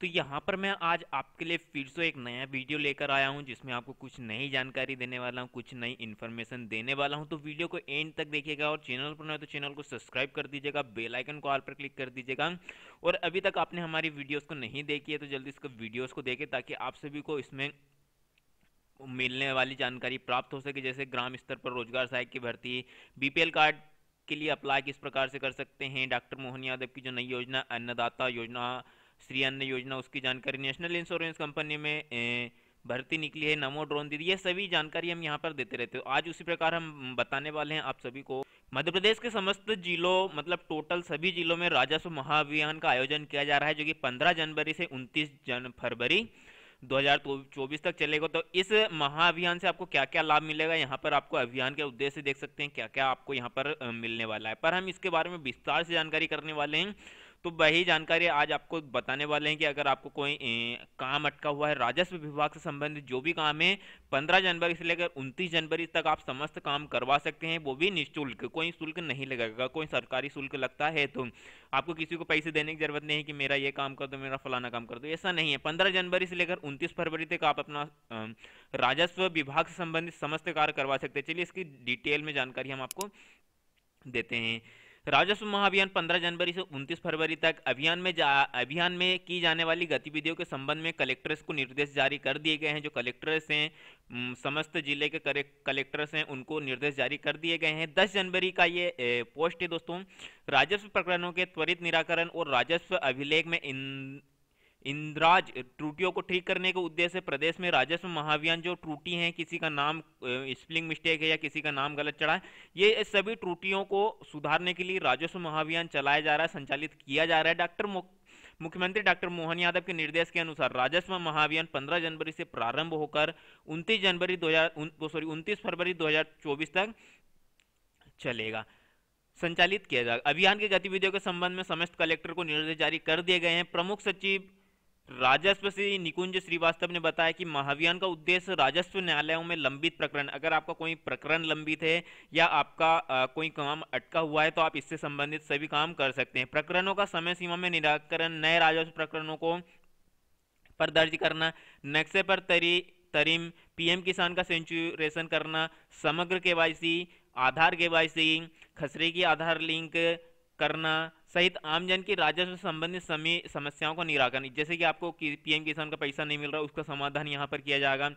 तो यहाँ पर मैं आज आपके लिए फिर से एक नया वीडियो लेकर आया हूँ जिसमें आपको कुछ नई जानकारी देने वाला हूँ कुछ नई इन्फॉर्मेशन देने वाला हूँ तो वीडियो को एंड तक देखिएगा और चैनल पर नए तो चैनल को सब्सक्राइब कर दीजिएगा बेल आइकन को ऑल पर क्लिक कर दीजिएगा और अभी तक आपने हमारी वीडियोज़ को नहीं देखी है तो जल्दी इसको वीडियोज़ को देखें ताकि आप सभी को इसमें मिलने वाली जानकारी प्राप्त हो सके जैसे ग्राम स्तर पर रोजगार सहायक की भर्ती बी कार्ड के लिए अप्लाई किस प्रकार से कर सकते हैं डॉक्टर मोहन यादव की जो नई योजना अन्नदाता योजना श्री अन्न योजना उसकी जानकारी नेशनल इंश्योरेंस कंपनी में भर्ती निकली है नमो ड्रोन दीदी ये सभी जानकारी हम यहाँ पर देते रहते हो आज उसी प्रकार हम बताने वाले हैं आप सभी को मध्य प्रदेश के समस्त जिलों मतलब टोटल सभी जिलों में राजस्व महाअभियान का आयोजन किया जा रहा है जो कि 15 जनवरी से 29 जन फरवरी 2024 तक चलेगा तो इस महाअभियान से आपको क्या क्या लाभ मिलेगा यहाँ पर आपको अभियान के उद्देश्य देख सकते हैं क्या क्या आपको यहाँ पर मिलने वाला है पर हम इसके बारे में विस्तार से जानकारी करने वाले हैं तो वही जानकारी आज आपको बताने वाले हैं कि अगर आपको कोई काम अटका हुआ है राजस्व विभाग से संबंधित जो भी काम है पंद्रह जनवरी से लेकर उनतीस जनवरी तक आप समस्त काम करवा सकते हैं वो भी निःशुल्क कोई शुल्क नहीं लगेगा कोई सरकारी शुल्क लगता है तो आपको किसी को पैसे देने की जरूरत नहीं है कि मेरा ये काम कर दो मेरा फलाना काम कर दो ऐसा नहीं है पंद्रह जनवरी से लेकर उनतीस फरवरी तक आप अपना राजस्व विभाग से संबंधित समस्त कार्य करवा सकते हैं चलिए इसकी डिटेल में जानकारी हम आपको देते हैं राजस्व महाअभियान 15 जनवरी से 29 फरवरी तक अभियान में अभियान में की जाने वाली गतिविधियों के संबंध में कलेक्टर्स को निर्देश जारी कर दिए गए हैं जो कलेक्टर्स हैं समस्त जिले के कलेक्टर्स हैं उनको निर्देश जारी कर दिए गए हैं 10 जनवरी का ये पोस्ट है दोस्तों राजस्व प्रकरणों के त्वरित निराकरण और राजस्व अभिलेख में इन इंद्राज त्रुटियों को ठीक करने के उद्देश्य से प्रदेश में राजस्व महाभियान जो त्रुटि हैं किसी का नाम स्पेलिंग मिस्टेक है या किसी का नाम गलत चढ़ा है ये सभी त्रुटियों को सुधारने के लिए राजस्व महाभियान चलाया जा रहा है संचालित किया जा रहा है डॉक्टर मुख्यमंत्री डॉक्टर मोहन यादव के निर्देश के अनुसार राजस्व महाभियान 15 जनवरी से प्रारंभ होकर 29 जनवरी दो सॉरी 29 फरवरी 2024 तक चलेगा संचालित किया जाएगा अभियान की गतिविधियों के संबंध में समस्त कलेक्टर को निर्देश जारी कर दिए गए हैं प्रमुख सचिव राजस्व श्री निकुंज श्रीवास्तव ने बताया कि महाभियान का उद्देश्य राजस्व न्यायालयों में लंबित प्रकरण अगर आपका कोई प्रकरण लंबित है या आपका आ, कोई काम अटका हुआ है तो आप इससे संबंधित सभी काम कर सकते हैं प्रकरणों का समय सीमा में निराकरण नए राजस्व प्रकरणों को पर दर्ज करना नक्शे पर तरी तरीम पीएम किसान का सेंचुरेशन करना समग्र के आधार के खसरे की आधार लिंक करना सहित आमजन की राजस्व संबंधित समस्याओं का निराकरण जैसे कि आपको पीएम किसान का पैसा नहीं मिल रहा उसका समाधान यहाँ पर किया जाएगा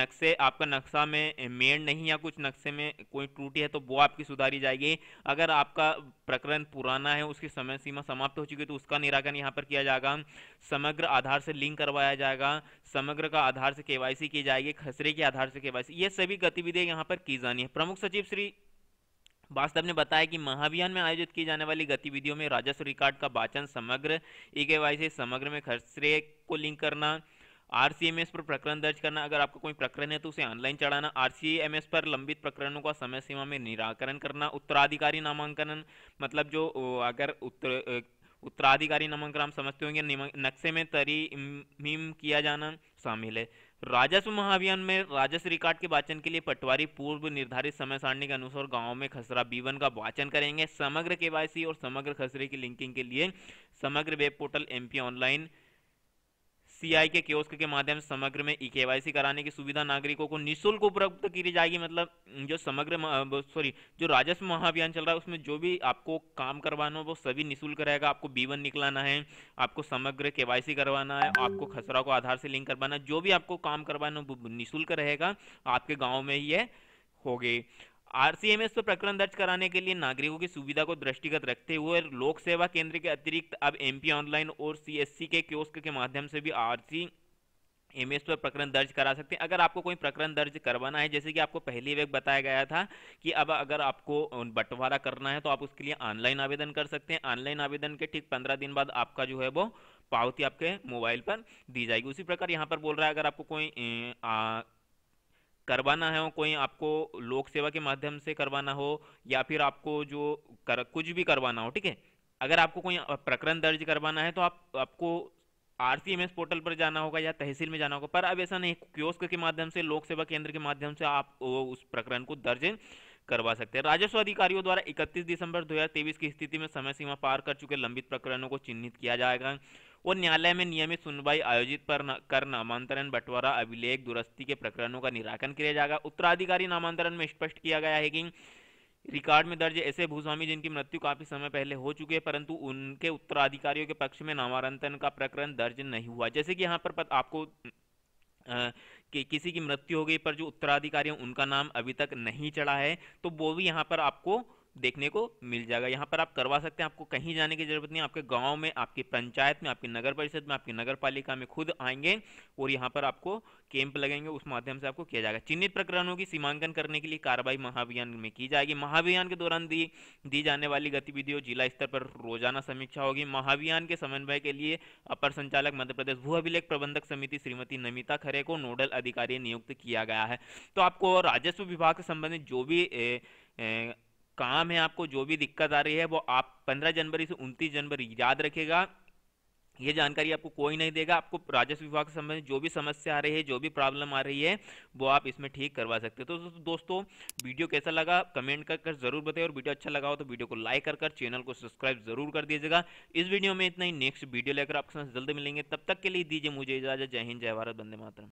नक्शे आपका नक्शा में मेड़ नहीं या कुछ नक्शे में कोई त्रुटि है तो वो आपकी सुधारी जाएगी अगर आपका प्रकरण पुराना है उसकी समय सीमा समाप्त हो चुकी है तो उसका निराकरण यहाँ पर किया जाएगा समग्र आधार से लिंक करवाया जाएगा समग्र का आधार से केवाईसी की जाएगी खसरे के आधार से केवाईसी ये सभी गतिविधियां यहाँ पर की जानी है प्रमुख सचिव श्री वास्तव ने बताया कि महाभियान में आयोजित की जाने वाली गतिविधियों में राजस्व रिकॉर्ड का वाचन समग्र ई e समग्र में खसरे को लिंक करना आर पर प्रकरण दर्ज करना अगर आपका कोई प्रकरण है तो उसे ऑनलाइन चढ़ाना आर पर लंबित प्रकरणों का समय सीमा में निराकरण करना उत्तराधिकारी नामांकन मतलब जो अगर उत्तर उत्तराधिकारी नामांकन आप समझते होंगे नक्शे में तरीमीम किया जाना शामिल है राजस्व महाअभियान में राजस्व रिकॉर्ड के वाचन के लिए पटवारी पूर्व निर्धारित समय सारणी के अनुसार गाँव में खसरा बीवन का वाचन करेंगे समग्र केवाईसी और समग्र खसरे की लिंकिंग के लिए Samagra web portal MP online CI के कियोस्क के माध्यम से समग्र में ई e के कराने की सुविधा नागरिकों को निःशुल्क उपलब्ध की जाएगी मतलब जो समग्र सॉरी जो राजस्व महाअभियान चल रहा है उसमें जो भी आपको काम करवाना हो वो सभी निःशुल्क रहेगा आपको बीवन निकलाना है आपको समग्र के करवाना है आपको खसरा को आधार से लिंक करवाना जो भी आपको काम करवाना हो वो निःशुल्क रहेगा आपके गाँव में ही है होगी आरसीएमएस पर प्रकरण दर्ज कराने के लिए नागरिकों की सुविधा को दृष्टिगत रखते हुए लोक सेवा केंद्र के अतिरिक्त अब एमपी ऑनलाइन और सीएससी के क्योस्क के माध्यम से भी आरसी एम एस पर प्रकरण दर्ज करा सकते हैं अगर आपको कोई प्रकरण दर्ज करवाना है जैसे कि आपको पहली वेग बताया गया था कि अब अगर आपको बंटवारा करना है तो आप उसके लिए ऑनलाइन आवेदन कर सकते हैं ऑनलाइन आवेदन के ठीक पंद्रह दिन बाद आपका जो है वो पावती आपके मोबाइल पर दी जाएगी उसी प्रकार यहाँ पर बोल रहा है अगर आपको कोई आ, करवाना है कोई आपको लोक सेवा के माध्यम से करवाना हो या फिर आपको जो कर, कुछ भी करवाना हो ठीक है अगर आपको कोई प्रकरण दर्ज करवाना है तो आप आपको आर पोर्टल पर जाना होगा या तहसील में जाना होगा पर अब ऐसा नहीं क्योस्क के माध्यम से लोक सेवा केंद्र के माध्यम से आप उस प्रकरण को दर्ज करवा सकते हैं राजस्व अधिकारियों द्वारा 31 दिसंबर 2023 की स्थिति में समय सीमा पार कर चुके लंबित प्रकरणों को चिन्हित किया जाएगा और न्यायालय में नियमित सुनवाई आयोजित पर न, कर नामांतरण बंटवारा अभिलेख दुरुस्ती के प्रकरणों का निराकरण किया जाएगा उत्तराधिकारी नामांतरण में स्पष्ट किया गया है कि रिकॉर्ड में दर्ज ऐसे भूस्वामी जिनकी मृत्यु काफी समय पहले हो चुकी है परंतु उनके उत्तराधिकारियों के पक्ष में नामांतरण का प्रकरण दर्ज नहीं हुआ जैसे कि यहाँ पर आपको आ, कि किसी की मृत्यु हो गई पर जो उत्तराधिकारी उनका नाम अभी तक नहीं चढ़ा है तो वो भी यहाँ पर आपको देखने को मिल जाएगा यहाँ पर आप करवा सकते हैं आपको कहीं जाने की जरूरत नहीं आपके गांव में आपकी पंचायत में आपकी नगर परिषद में आपकी नगर पालिका में खुद आएंगे और यहाँ पर आपको कैंप लगेंगे उस माध्यम से आपको किया जाएगा चिन्हित प्रकरणों की सीमांकन करने के लिए कार्रवाई महाभियान में की जाएगी महाभियान के दौरान दी दी जाने वाली गतिविधियों जिला स्तर पर रोजाना समीक्षा होगी महाभियान के समन्वय के लिए अपर संचालक मध्य प्रदेश भू अभिलेख प्रबंधक समिति श्रीमती नमिता खरे को नोडल अधिकारी नियुक्त किया गया है तो आपको राजस्व विभाग से संबंधित जो भी काम है आपको जो भी दिक्कत आ रही है वो आप 15 जनवरी से 29 जनवरी याद रखेगा ये जानकारी आपको कोई नहीं देगा आपको राजस्व विभाग से संबंधित जो भी समस्या आ रही है जो भी प्रॉब्लम आ रही है वो आप इसमें ठीक करवा सकते हो तो दोस्तों वीडियो कैसा लगा कमेंट कर कर जरूर बताए और वीडियो अच्छा लगा हो तो वीडियो को लाइक कर कर चैनल को सब्सक्राइब जरूर कर दीजिएगा इस वीडियो में इतना ही नेक्स्ट वीडियो लेकर आपके साथ जल्द मिलेंगे तब तक के लिए दीजिए मुझे इजाजत जय हिंद जय भारत बंदे मातरम